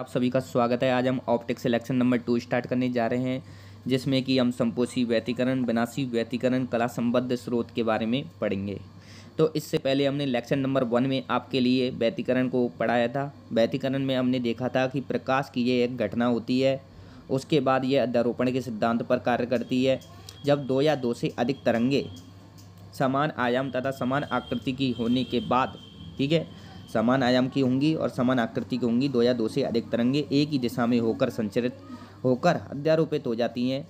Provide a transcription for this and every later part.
आप सभी का स्वागत है आज हम optic selection number two start करने जा रहे हैं जिसमें कि हम संपोषी व्यतीकरण बनासी व्यतीकरण कला संबद्ध स्रोत के बारे में पढ़ेंगे तो इससे पहले हमने लेक्चर नंबर वन में आपके लिए व्यतीकरण को पढ़ाया था व्यतीकरण में हमने देखा था कि प्रकाश की ये एक घटना होती है उसके बाद यह अध्यारोपण के सिद्धांत पर कार्य करती है जब दो या दो से अधिक तरंगे समान आयाम तथा समान आकृति की होने के बाद ठीक है समान आयाम की होंगी और समान आकृति की होंगी दो या दो से अधिक तरंगे एक ही दिशा में होकर संचरित होकर अध्यारोपित हो जाती हैं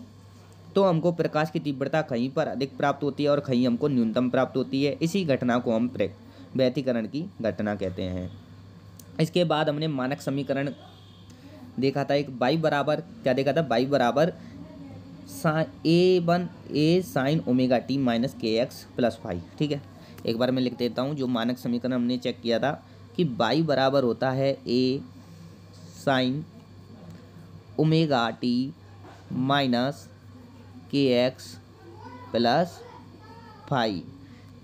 तो हमको प्रकाश की तीव्रता कहीं पर अधिक प्राप्त होती है और कहीं हमको न्यूनतम प्राप्त होती है इसी घटना को हम व्यतीकरण की घटना कहते हैं इसके बाद हमने मानक समीकरण देखा था एक बाई बराबर क्या देखा था बाई बराबर सा A one A sine omega t minus k x plus five ठीक है एक बार मैं लिख देता हूँ जो मानक समीकरण हमने चेक किया था कि बाई बराबर होता है A sine omega t minus k x plus five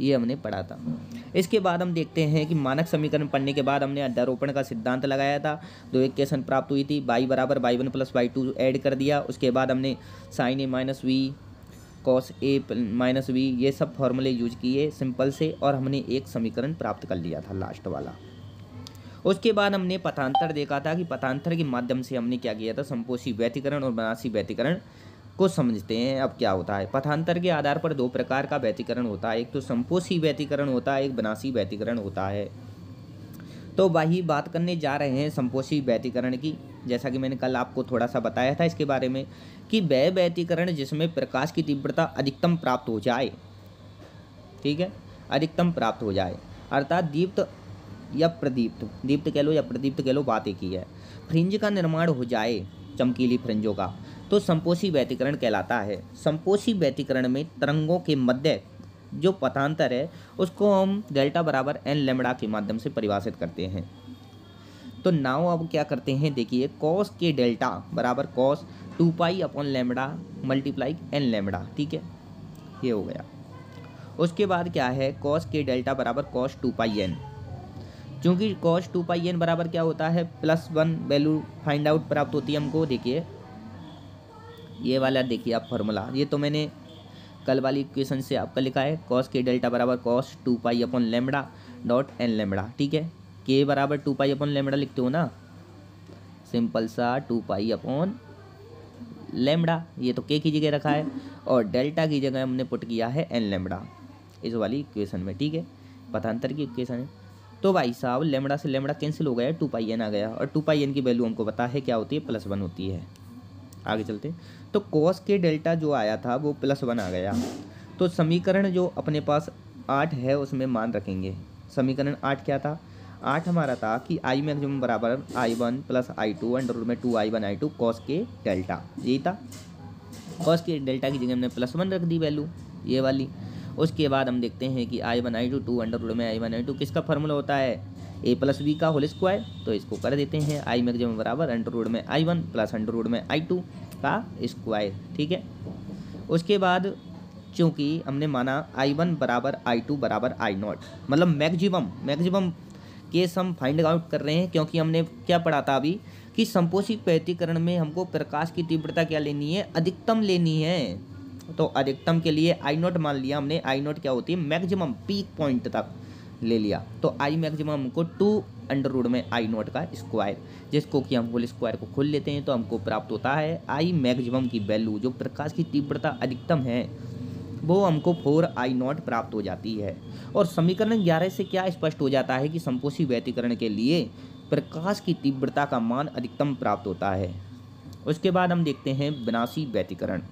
ये हमने पढ़ा था इसके बाद हम देखते हैं कि मानक समीकरण पढ़ने के बाद हमने अध्यारोपण का सिद्धांत लगाया था दो एक इक्वेशन प्राप्त हुई थी बाई बराबर y one plus y two add कर दिया उसके बाद हमने sine A minus B cos A minus B ये सब फॉर्मूले यूज किए सिंपल से और हमने एक समीकरण प्राप्त कर लिया था लास्ट वाला उसके बाद हमने पथांतर देखा था कि पथांतर के माध्यम से हमने क्या किया था संपोषी व्यतिकरण और बनासी व्यतिकरण को समझते हैं अब क्या होता है पथांतर के आधार पर दो प्रकार का व्यतिकरण होता है एक तो संपोषी व्यतिकरण होता है एक बनासी व्यतिकरण होता है तो वही बात करने जा रहे हैं संपोषी व्यतीकरण की जैसा कि मैंने कल आपको थोड़ा सा बताया था इसके बारे में कि वह व्यतीकरण जिसमें प्रकाश की तीव्रता अधिकतम प्राप्त हो जाए ठीक है अधिकतम प्राप्त हो जाए अर्थात दीप्त या प्रदीप्त दीप्त कह लो या प्रदीप्त कह लो बात एक ही है फ्रिंज का निर्माण हो जाए चमकीली फ्रिंजों का तो संपोषी व्यतीकरण कहलाता है संपोषी व्यतीकरण में तरंगों के मध्य जो पथांतर है उसको हम डेल्टा बराबर एन लेमड़ा के माध्यम से परिभाषित करते हैं तो नाव अब क्या करते हैं देखिए कॉस के डेल्टा बराबर cos two pi upon lambda multiply n lambda ठीक है ये हो गया उसके बाद क्या है कॉस के डेल्टा बराबर कॉस टू पाई एन चूँकि कॉस टू पाई एन बराबर क्या होता है plus one value find out प्राप्त होती है हमको देखिए ये वाला देखिए आप फॉर्मूला ये तो मैंने कल वाली इक्वेशन से आपका लिखा है कॉस के डेल्टा बराबर cos two pi upon lambda dot n lambda ठीक है के बराबर टू पाई अपॉन लेमड़ा लिखते हो ना सिंपल सा टू पाई अपॉन लेमड़ा ये तो के की जगह रखा है और डेल्टा की जगह हमने पुट किया है एन लेमड़ा इस वाली इक्वेशन में ठीक है पथांतर की इक्वेशन है तो भाई साहब लेमड़ा से लेमड़ा कैंसिल हो गया टू पाई एन आ गया और टू पाई एन की वैल्यू हमको पता है क्या होती है प्लस वन होती है आगे चलते हैं तो कॉस के डेल्टा जो आया था वो प्लस वन आ गया तो समीकरण जो अपने पास आठ है उसमें मान रखेंगे समीकरण आठ क्या था आठ हमारा था कि आई मैक्सिमम बराबर I one plus I two under में two I one I two cos k delta यही था कॉस के डेल्टा की जगह हमने प्लस वन रख दी वैल्यू ये वाली उसके बाद हम देखते हैं कि I one I two two under root में आई वन आई टू किसका फार्मूला होता है ए प्लस बी का होल स्क्वायर तो इसको कर देते हैं आई मैक्सिमम बराबर अंडर रोड में I one plus under root में आई टू का स्क्वायर ठीक है उसके बाद चूँकि हमने माना आई वन बराबर आई टू बराबर आई नॉट मतलब मैक्सिमम मैक्सिमम केस हम फाइंड आउट कर रहे हैं क्योंकि हमने क्या पढ़ा था अभी कि संपोषित पैतीकरण में हमको प्रकाश की तीव्रता क्या लेनी है अधिकतम लेनी है तो अधिकतम के लिए आई नॉट मान लिया हमने आई नॉट क्या होती है मैक्सिमम पीक पॉइंट तक ले लिया तो आई मैक्सिमम हमको टू अंडर रूड में आई नोट का स्क्वायर जिसको कि हम होल स्क्वायर को खोल लेते हैं तो हमको प्राप्त होता है आई मैक्सिमम की वैल्यू जो प्रकाश की तीव्रता अधिकतम है वो हमको फोर आई नॉट प्राप्त हो जाती है और समीकरण ग्यारह से क्या स्पष्ट हो जाता है कि संपोषी व्यतीकरण के लिए प्रकाश की तीव्रता का मान अधिकतम प्राप्त होता है उसके बाद हम देखते हैं बनासी व्यतीकरण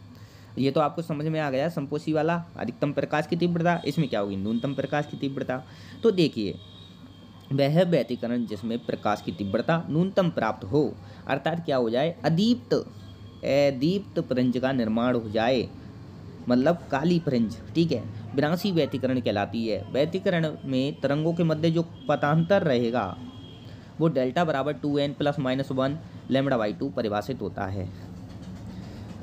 ये तो आपको समझ में आ गया संपोषी वाला अधिकतम प्रकाश की तीव्रता इसमें क्या होगी न्यूनतम प्रकाश की तीव्रता तो देखिए वह व्यतीकरण जिसमें प्रकाश की तीव्रता न्यूनतम प्राप्त हो अर्थात क्या हो जाए अदीप्त अदीप्त प्रंज का निर्माण हो जाए मतलब काली प्रंज ठीक है बिनासी व्यतीकरण कहलाती है व्यतीकरण में तरंगों के मध्य जो पतांतर रहेगा वो डेल्टा बराबर two n plus minus one lambda by two परिभाषित होता है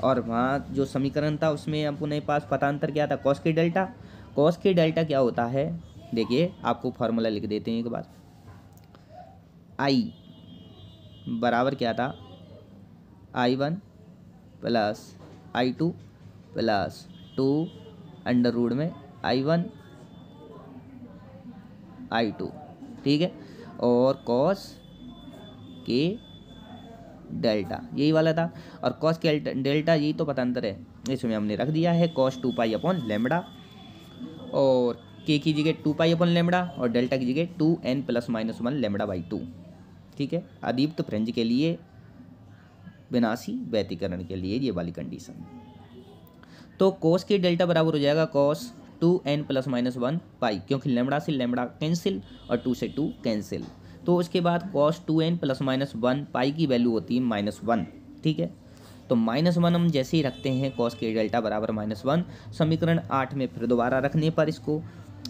और वहाँ जो समीकरण था उसमें अपने पास पता अंतर क्या था cos k delta cos k delta क्या होता है देखिए आपको फार्मूला लिख देते हैं एक बार आई बराबर क्या था I one plus I two plus two under root में आई वन आई टू ठीक है और कॉस के डेल्टा यही वाला था और कॉस के डेल्टा यही तो अंतर है इसमें हमने रख दिया है cos two pi upon lambda और के की जगह टू पाई अपन लेमड़ा और डेल्टा की जगह two n plus minus one lambda by two ठीक है अदीप्त फ्रेंज के लिए विनाशी व्यतीकरण के लिए ये वाली कंडीशन तो कोस के डेल्टा बराबर हो जाएगा cos two n plus minus one pi क्योंकि लेमड़ा से लेमड़ा कैंसिल और टू से टू कैंसिल तो उसके बाद cos two n plus minus one pi की वैल्यू होती है माइनस वन ठीक है तो माइनस वन हम जैसे ही रखते हैं कॉस के डेल्टा बराबर माइनस वन समीकरण आठ में फिर दोबारा रखने पर इसको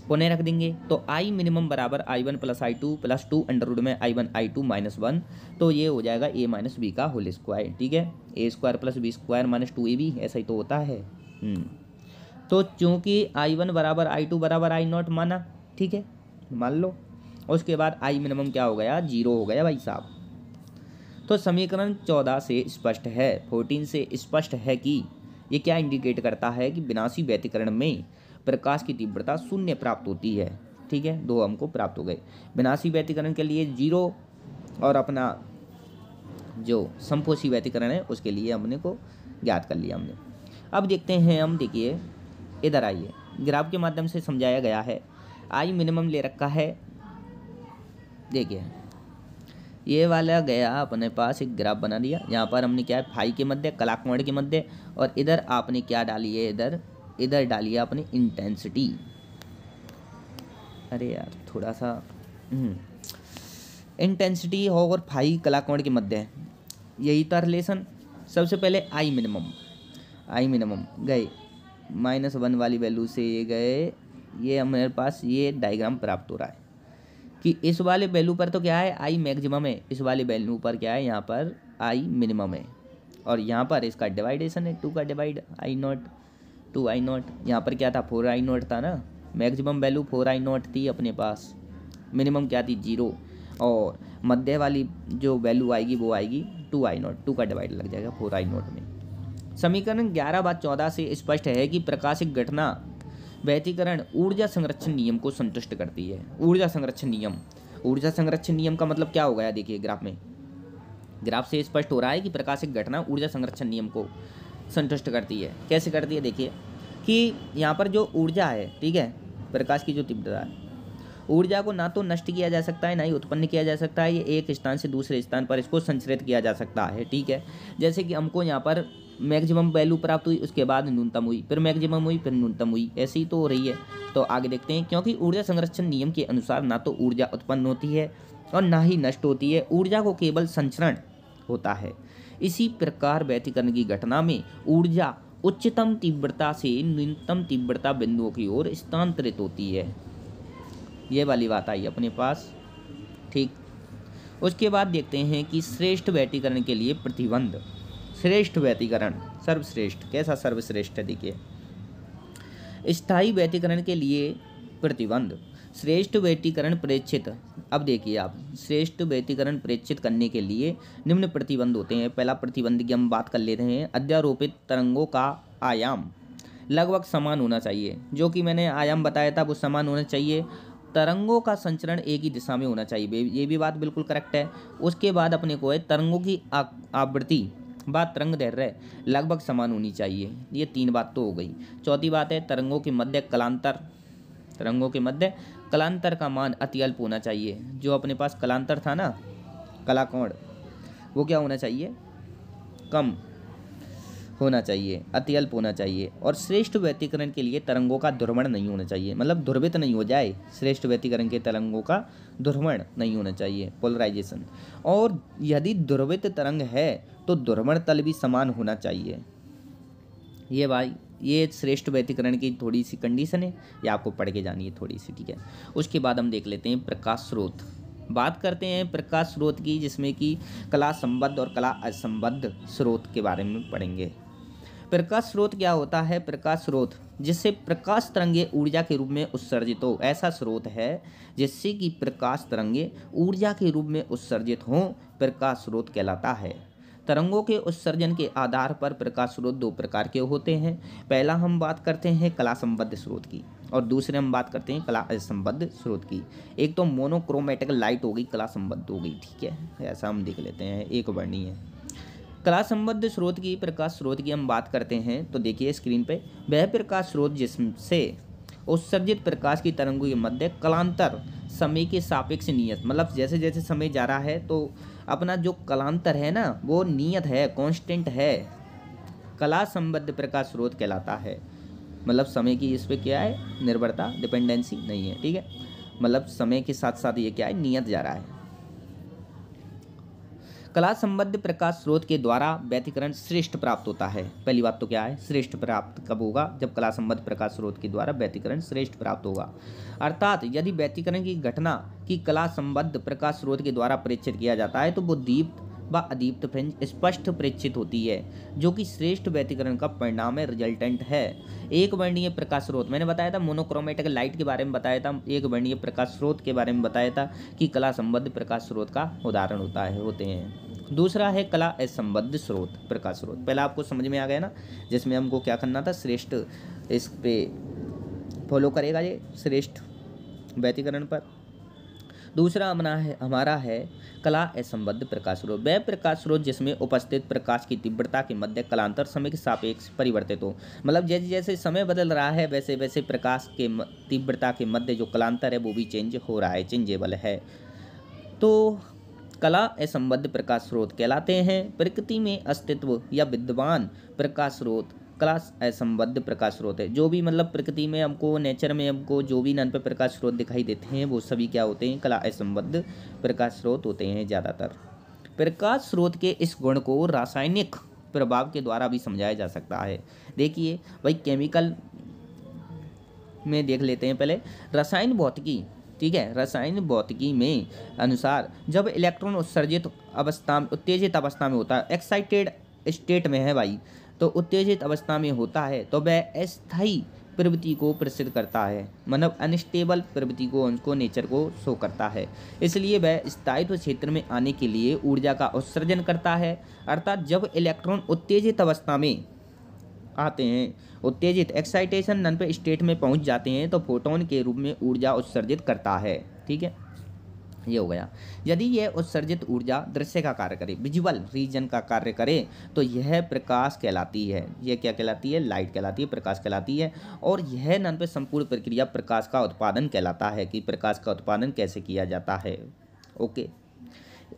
पुनः रख देंगे तो आई मिनिमम बराबर I one plus I two plus two under root में I one I two minus one तो ये हो जाएगा ए माइनस बी का होल स्क्वायर ठीक है A square plus B square minus two A B ऐसा ही तो होता है हम्म। तो चूंकि आई वन बराबर आई टू बराबर आई नॉट माना ठीक है मान लो और उसके बाद आई मिनिमम क्या हो गया जीरो हो गया भाई साहब तो समीकरण चौदह से स्पष्ट है फोर्टीन से स्पष्ट है कि ये क्या इंडिकेट करता है कि बिनाशी व्यतिकरण में प्रकाश की तीव्रता शून्य प्राप्त होती है ठीक है दो हमको प्राप्त हो गए विनाशी व्यतिकरण के लिए जीरो और अपना जो संपोषी व्यतिकरण है उसके लिए हमने को ज्ञात कर लिया हमने अब देखते हैं हम देखिए इधर आइए ग्राफ के माध्यम से समझाया गया है आई मिनिमम ले रखा है देखिए ये वाला गया अपने पास एक ग्राफ बना दिया यहाँ पर हमने क्या है फाई के मध्य कलाकमण के मध्य और इधर आपने क्या डाली है इधर इधर डाली है आपने इंटेंसिटी अरे यार थोड़ा सा इंटेंसिटी हो और फाई कलाकमण के मध्य यही था रिलेशन सबसे पहले आई मिनिमम आई मिनिमम गए माइनस वन वाली वैल्यू से ये गए ये हमारे पास ये डायग्राम प्राप्त हो रहा है कि इस वाले वैल्यू पर तो क्या है आई मैक्सिमम है इस वाले वैल्यू पर क्या है यहाँ पर आई मिनिमम है और यहाँ पर इसका डिवाइडेशन है टू का divide I nought two I nought यहाँ पर क्या था फोर आई नॉट था ना maximum value four I nought थी अपने पास मिनिमम क्या थी जीरो और मध्य वाली जो वैल्यू आएगी वो आएगी टू आई नॉट टू का डिवाइड लग जाएगा फोर आई नॉट में समीकरण ग्यारह बाद चौदह से स्पष्ट है कि प्रकाशिक घटना व्यतीकरण ऊर्जा संरक्षण नियम को संतुष्ट करती है ऊर्जा संरक्षण नियम ऊर्जा संरक्षण नियम का मतलब क्या हो गया देखिए ग्राफ में ग्राफ से स्पष्ट हो रहा है कि प्रकाशिक घटना ऊर्जा संरक्षण नियम को संतुष्ट करती है कैसे करती है देखिए कि यहाँ पर जो ऊर्जा है ठीक है प्रकाश की जो तीव्रता है ऊर्जा को ना तो नष्ट किया जा सकता है ना ही उत्पन्न किया जा सकता है ये एक स्थान से दूसरे स्थान पर इसको संचरित किया जा सकता है ठीक है जैसे कि हमको यहाँ पर मैक्सिमम वैल्यू प्राप्त हुई उसके बाद न्यूनतम हुई फिर मैक्सिमम हुई फिर न्यूनतम हुई ऐसी ही तो हो रही है तो आगे देखते हैं क्योंकि ऊर्जा संरक्षण नियम के अनुसार ना तो ऊर्जा उत्पन्न होती है और ना ही नष्ट होती है ऊर्जा को केवल संचरण होता है इसी प्रकार व्यतिकरण की घटना में ऊर्जा उच्चतम तीव्रता से न्यूनतम तीव्रता बिंदुओं की ओर स्थानांतरित होती है ये वाली बात आई अपने पास ठीक उसके बाद देखते हैं कि श्रेष्ठ व्यतीकरण के लिए प्रतिबंध श्रेष्ठ व्यतीकरण सर्वश्रेष्ठ कैसा सर्वश्रेष्ठ है देखिए स्थायी व्यतीकरण के लिए प्रतिबंध श्रेष्ठ व्यतीकरण प्रेक्षित अब देखिए आप श्रेष्ठ व्यतीकरण प्रेक्षित करने के लिए निम्न प्रतिबंध होते हैं पहला प्रतिबंध की हम बात कर लेते हैं अध्यारोपित तरंगों का आयाम लगभग समान होना चाहिए जो कि मैंने आयाम बताया था वो समान होना चाहिए तरंगों का संचरण एक ही दिशा में होना चाहिए ये भी बात बिल्कुल करेक्ट है उसके बाद अपने को है तरंगों की आवृत्ति बात तरंग धैर्य लगभग समान होनी चाहिए ये तीन बात तो हो गई चौथी बात है तरंगों के मध्य कलांतर तरंगों के मध्य कलांतर का मान अति अल्प होना चाहिए जो अपने पास कलांतर था ना कलाकोण वो क्या होना चाहिए कम होना चाहिए अति अल्प होना चाहिए और श्रेष्ठ व्यतीकरण के लिए तरंगों का ध्रुवण नहीं होना चाहिए मतलब ध्रुवित नहीं हो जाए श्रेष्ठ व्यतीकरण के तरंगों का ध्रुवण नहीं होना चाहिए पोलराइजेशन और यदि ध्रुवित तरंग है तो ध्रमण तल भी समान होना चाहिए ये भाई ये श्रेष्ठ व्यतीकरण की थोड़ी सी कंडीशन है ये आपको पढ़ के जानी है थोड़ी सी ठीक है उसके बाद हम देख लेते हैं प्रकाश स्रोत बात करते हैं प्रकाश स्रोत की जिसमें कि कला संबद्ध और कला असंबद्ध स्रोत के बारे में पढ़ेंगे प्रकाश स्रोत क्या होता है प्रकाश स्रोत जिससे प्रकाश तरंगे ऊर्जा के रूप में उत्सर्जित हो ऐसा स्रोत है जिससे कि प्रकाश तरंगे ऊर्जा के रूप में उत्सर्जित हों प्रकाश स्रोत कहलाता है तरंगों के उत्सर्जन के आधार पर प्रकाश स्रोत दो प्रकार के होते हैं पहला हम बात करते हैं कला संबद्ध स्रोत की और दूसरे हम बात करते हैं कला संबद्ध स्रोत की एक तो मोनोक्रोमेटिक लाइट होगी कला संबद्ध होगी ठीक है ऐसा हम देख लेते हैं एक वर्णी है कला संबद्ध स्रोत की प्रकाश स्रोत की हम बात करते हैं तो देखिए स्क्रीन पे वह प्रकाश स्रोत जिससे उत्सर्जित प्रकाश की तरंगों के मध्य कलांतर समय के सापेक्ष नियत मतलब जैसे जैसे समय जा रहा है तो अपना जो कलांतर है ना वो नियत है कांस्टेंट है कला संबद्ध प्रकाश स्रोत कहलाता है मतलब समय की इस पर क्या है निर्भरता डिपेंडेंसी नहीं है ठीक है मतलब समय के साथ साथ ये क्या है नियत जा रहा है कला संबद्ध प्रकाश स्रोत के द्वारा व्यतिकरण श्रेष्ठ प्राप्त होता है पहली बात तो क्या है श्रेष्ठ प्राप्त कब होगा जब कला संबद्ध प्रकाश स्रोत के द्वारा व्यतिकरण श्रेष्ठ प्राप्त होगा अर्थात यदि व्यतिकरण की घटना की कला संबद्ध प्रकाश स्रोत के द्वारा परीक्षित किया जाता है तो वो दीप्त व अदीप्त फ्रिंज स्पष्ट प्रेक्षित होती है जो कि श्रेष्ठ व्यतिकरण का परिणाम है रिजल्टेंट है एक वर्णीय प्रकाश स्रोत मैंने बताया था मोनोक्रोमेटिक लाइट के बारे में बताया था एक वर्णीय प्रकाश स्रोत के बारे में बताया था कि कला संबद्ध प्रकाश स्रोत का उदाहरण होता है होते हैं दूसरा है कला असंबद्ध स्रोत प्रकाश स्रोत पहला आपको समझ में आ गया ना जिसमें हमको क्या करना था श्रेष्ठ इस पे फॉलो करेगा ये श्रेष्ठ व्यतिकरण पर दूसरा हमारा है हमारा है कला असंबद्ध प्रकाश स्रोत वह प्रकाश स्रोत जिसमें उपस्थित प्रकाश की तीव्रता के मध्य कलांतर समय के सापेक्ष परिवर्तित हो मतलब जैसे जैसे समय बदल रहा है वैसे वैसे प्रकाश के तीव्रता के मध्य जो कलांतर है वो भी चेंज हो रहा है चेंजेबल है तो कला असंबद्ध प्रकाश स्रोत कहलाते हैं प्रकृति में अस्तित्व या विद्वान प्रकाश स्रोत क्लास असंबद्ध प्रकाश स्रोत है जो भी मतलब प्रकृति में हमको नेचर में हमको जो भी नन पे प्रकाश स्रोत दिखाई देते हैं वो सभी क्या होते हैं कला असंबद्ध प्रकाश स्रोत होते हैं ज़्यादातर प्रकाश स्रोत के इस गुण को रासायनिक प्रभाव के द्वारा भी समझाया जा सकता है देखिए भाई केमिकल में देख लेते हैं पहले रसायन भौतिकी ठीक है रसायन भौतिकी में अनुसार जब इलेक्ट्रॉन उत्सर्जित अवस्था उत्तेजित अवस्था में होता है एक्साइटेड स्टेट में है भाई तो उत्तेजित अवस्था में होता है तो वह अस्थायी प्रवृत्ति को प्रसिद्ध करता है मतलब अनस्टेबल प्रवृत्ति को उनको नेचर को शो करता है इसलिए वह स्थायित्व क्षेत्र में आने के लिए ऊर्जा का उत्सर्जन करता है अर्थात जब इलेक्ट्रॉन उत्तेजित अवस्था में आते हैं उत्तेजित एक्साइटेशन नन पे स्टेट में पहुंच जाते हैं तो फोटोन के रूप में ऊर्जा उत्सर्जित करता है ठीक है ये हो गया यदि यह उत्सर्जित ऊर्जा दृश्य का कार्य करे विजुअल रीजन का कार्य करे तो यह प्रकाश कहलाती है यह क्या कहलाती है लाइट कहलाती है प्रकाश कहलाती है और यह नन पे संपूर्ण प्रक्रिया प्रकाश का उत्पादन कहलाता है कि प्रकाश का उत्पादन कैसे किया जाता है ओके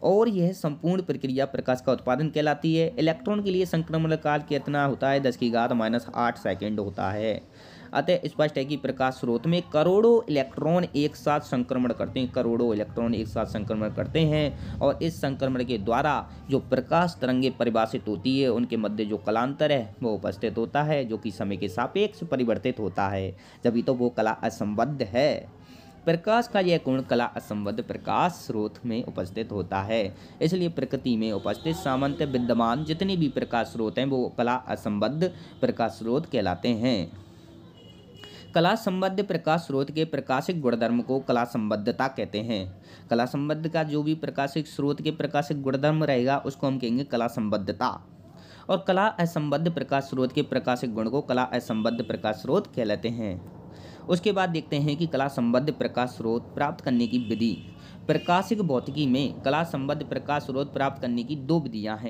और यह संपूर्ण प्रक्रिया प्रकाश का उत्पादन कहलाती है इलेक्ट्रॉन के लिए संक्रमण काल कितना होता है दस की घात माइनस आठ सेकेंड होता है अतः स्पष्ट है कि प्रकाश स्रोत में करोड़ों इलेक्ट्रॉन एक साथ संक्रमण करते हैं करोड़ों इलेक्ट्रॉन एक साथ संक्रमण करते हैं और इस संक्रमण के द्वारा जो प्रकाश तरंगे परिभाषित होती है उनके मध्य जो कलांतर है वो उपस्थित होता है जो कि समय के सापेक्ष परिवर्तित होता है जब तो वो कला असंबद्ध है प्रकाश का यह गुण कला असंबद्ध प्रकाश स्रोत में उपस्थित होता है इसलिए प्रकृति में उपस्थित सामंत विद्यमान जितने भी प्रकाश स्रोत हैं वो कला असंबद्ध प्रकाश स्रोत कहलाते हैं कला संबद्ध प्रकाश स्रोत के प्रकाशिक गुणधर्म को कला संबद्धता कहते हैं कला संबद्ध का जो भी प्रकाशिक स्रोत के प्रकाशिक गुणधर्म रहेगा उसको हम कहेंगे कला संबद्धता और कला असंबद्ध प्रकाश स्रोत के प्रकाशिक गुण को कला असंबद्ध प्रकाश स्रोत कहलाते हैं उसके बाद देखते हैं कि कला संबद्ध प्रकाश स्रोत प्राप्त करने की विधि प्रकाशिक भौतिकी में कला संबद्ध प्रकाश स्रोत प्राप्त करने की दो विधियाँ हैं